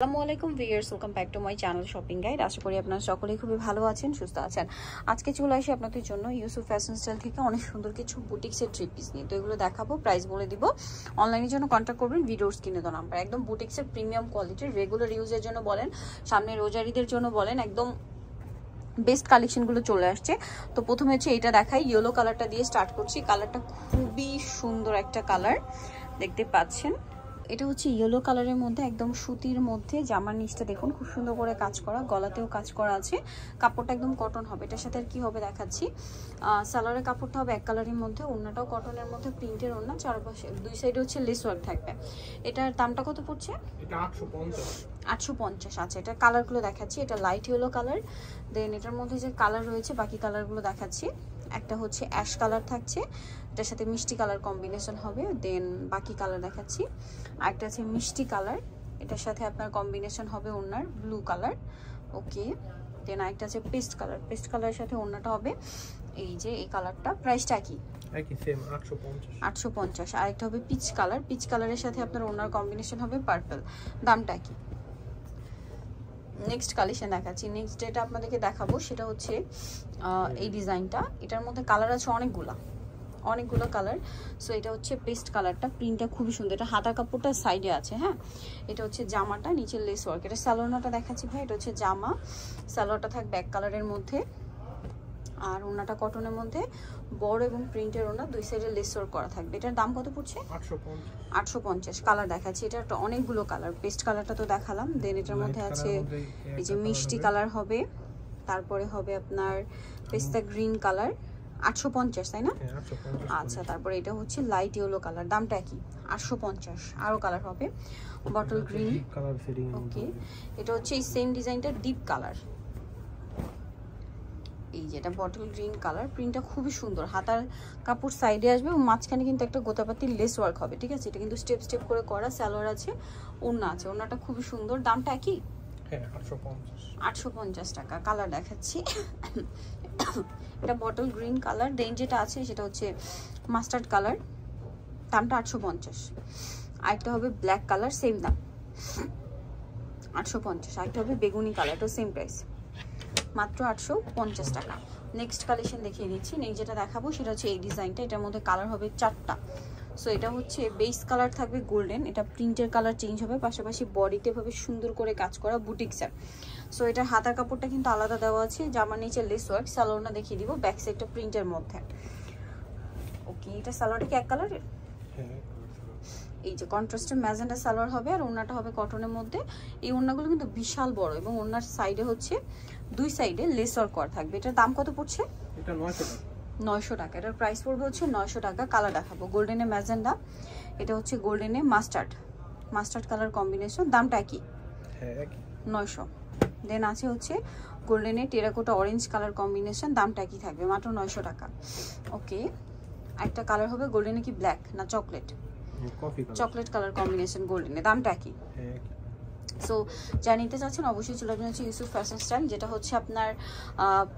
আসসালামু আলাইকুম viewers welcome back to my channel shopping guide আশা করি আপনারা সকলেই খুবই ভালো আছেন সুস্থ আছেন আজকে চলে আসি আপনাদের জন্য ইউসুফ ফ্যাশন স্টাইল থেকে অনেক সুন্দর কিছু বুটিক্সের থ্রি পিস নিয়ে তো এগুলো দেখাবো প্রাইস বলে দিব অনলাইনের জন্য কন্ট্যাক্ট করবেন ভিডিওর স্ক্রিনে তো নাম্বার একদম বুটিক্সের প্রিমিয়াম কোয়ালিটির রেগুলার ইউজের জন্য বলেন সামনে রোজারিদের জন্য বলেন একদম বেস্ট কালেকশনগুলো চলে আসছে তো প্রথমে হচ্ছে এটা দেখাই ইয়েলো কালারটা দিয়ে স্টার্ট করছি কালারটা খুবই সুন্দর একটা কালার দেখতে পাচ্ছেন এটা হচ্ছে ইয়েলো কালারের মধ্যে একদম সুতির মধ্যে জামার নিচটা দেখুন খুব সুন্দর করে কাজ করা গলাতেও কাজ করা আছে কাপড়টা একদম কটন হবে এটার সাথে আর কি হবে দেখাচ্ছি সালোয়ারের কাপড়টা হবে এক কালারের মধ্যে ওড়নাটাও কটনের মধ্যে প্রিন্টের ওড়না চারপাশে দুই সাইডে হচ্ছে লেস ওয়ার্ক থাকবে এটার দামটা কত পড়ছে আটশো পঞ্চাশ আচ্ছা এটার কালারগুলো দেখাচ্ছি এটা লাইট ইয়েলো কালার দেন এটার মধ্যে যে কালার রয়েছে বাকি কালারগুলো দেখাচ্ছি একটা হচ্ছে অ্যাশ কালার থাকছে এটার সাথে মিষ্টি কালার কম্বিনেশন হবে দেন বাকি কালার দেখাচ্ছি আরেকটা আছে মিষ্টি কালার এটার সাথে আপনার কম্বিনেশন হবে ওনার ব্লু কালার ওকে দেন আরেকটা আছে পেস্ট কালার পেস্ট কালারের সাথে ওনাটা হবে এই যে এই কালারটা প্রাইসটা কি আটশো পঞ্চাশ আরেকটা হবে পিচ কালার পিচ কালারের সাথে আপনার ওনার কম্বিনেশন হবে পার্পল দামটা কি নেক্সট কালেকশন দেখাচ্ছি নেক্সট যেটা আপনাদেরকে দেখাবো সেটা হচ্ছে এই ডিজাইনটা এটার মধ্যে কালার আছে অনেকগুলা অনেকগুলো কালার সো এটা হচ্ছে পেস্ট কালারটা প্রিন্টটা খুবই সুন্দর এটা হাতা কাপড়টা সাইডে আছে হ্যাঁ এটা হচ্ছে জামাটা নিচের লেস ওয়ার্ক এটা স্যালোনাটা দেখাচ্ছি ভাই এটা হচ্ছে জামা স্যালোয়ারটা থাক ব্যাক কালারের মধ্যে আর ওনাটা কটনের মধ্যে বড় এবং প্রিন্টের ওনা দুই সাইডে লেসর করা থাকবে এটার দাম কত পড়ছে আটশো পঞ্চাশ কালার দেখাচ্ছি এটা একটা অনেকগুলো কালার পেস্ট কালারটা তো দেখালাম দেন এটার মধ্যে আছে এই যে মিষ্টি কালার হবে তারপরে হবে আপনার পেস্তা গ্রিন কালার আটশো পঞ্চাশ তাই না হ্যাঁ, আচ্ছা তারপরে এটা হচ্ছে লাইট ইয়েলো কালার দামটা কি আটশো পঞ্চাশ আরও কালার হবে বটল গ্রিন ওকে এটা হচ্ছে এই সেম ডিজাইনটা ডিপ কালার এই যেটা বটল গ্রিন কালার প্রিন্টটা খুবই সুন্দর হাতার কাপড় সাইডে আসবে এবং মাঝখানে কিন্তু একটা গোতাপাতি লেস ওয়ার্ক হবে ঠিক আছে এটা কিন্তু স্টেপ স্টেপ করে করা স্যালোয়ার আছে ওনা আছে ওনাটা খুবই সুন্দর দামটা একই হ্যাঁ, আটশো পঞ্চাশ টাকা কালার দেখাচ্ছি এটা বটল গ্রিন কালার দেন যেটা আছে সেটা হচ্ছে মাস্টার্ড কালার দামটা আটশো পঞ্চাশ আরেকটা হবে ব্ল্যাক কালার সেম দাম আটশো পঞ্চাশ আরেকটা হবে বেগুনি কালার তো সেম প্রাইস মাত্র আটশো পঞ্চাশ টাকা নেক্সট কালেকশন দেখিয়ে দিচ্ছি নেই যেটা দেখাবো সেটা হচ্ছে এই ডিজাইনটা এটার মধ্যে কালার হবে চারটা সো এটা হচ্ছে বেস কালার থাকবে গোল্ডেন এটা প্রিন্টের কালার চেঞ্জ হবে পাশাপাশি বডিতে ভাবে সুন্দর করে কাজ করা বুটিক্সের সো এটার হাতার কাপড়টা কিন্তু আলাদা দেওয়া আছে জামার নিচে লেস ওয়ার্ক স্যালোনটা দেখিয়ে দিব ব্যাক সাইডটা প্রিন্টের মধ্যে ওকে এটা স্যালোটা কি এক কালারের এই যে কন্ট্রাস্টের ম্যাজেন্ডা সালোয়ার হবে আর ওনাটা হবে কটনের মধ্যে এই ওনাগুলো কিন্তু বিশাল বড় এবং ওনার সাইডে হচ্ছে দুই সাইডে লেসর কর থাকবে এটার দাম কত পড়ছে টাকা নয়শো টাকা এটার প্রাইস পড়বে হচ্ছে নয়শো টাকা কালার দেখাবো গোল্ডেনে ম্যাজেন্ডা এটা হচ্ছে গোল্ডেনে মাস্টার্ড মাস্টার্ড কালার কম্বিনেশন দামটা একই হ্যাঁ, নয়শো দেন আছে হচ্ছে গোল্ডেনে টেরাকোটা অরেঞ্জ কালার কম্বিনেশন দামটা একই থাকবে মাত্র নয়শো টাকা ওকে একটা কালার হবে গোল্ডেনে কি ব্ল্যাক না চকলেট চকলেট কালার কম্বিনেশন গোল্ডেনে দামটা একই সো যা নিতে চাচ্ছেন অবশ্যই চলে আসবেন হচ্ছে ইউসুফ ফ্যাশন স্ট্যান্ড যেটা হচ্ছে আপনার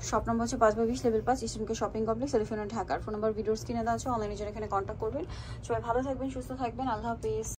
শপ নম্বর হচ্ছে পাঁচ বাই লেভেল পাঁচ ইসলামকে শপিং কমপ্লেক্স টেলিফোন ঢাকার ফোন নম্বর ভিডিওর কিনে দেওয়া আছে অনলাইনে যারা এখানে কন্ট্যাক্ট করবেন সবাই ভালো থাকবেন সুস্থ থাকবেন আল্লাহ হাফিজ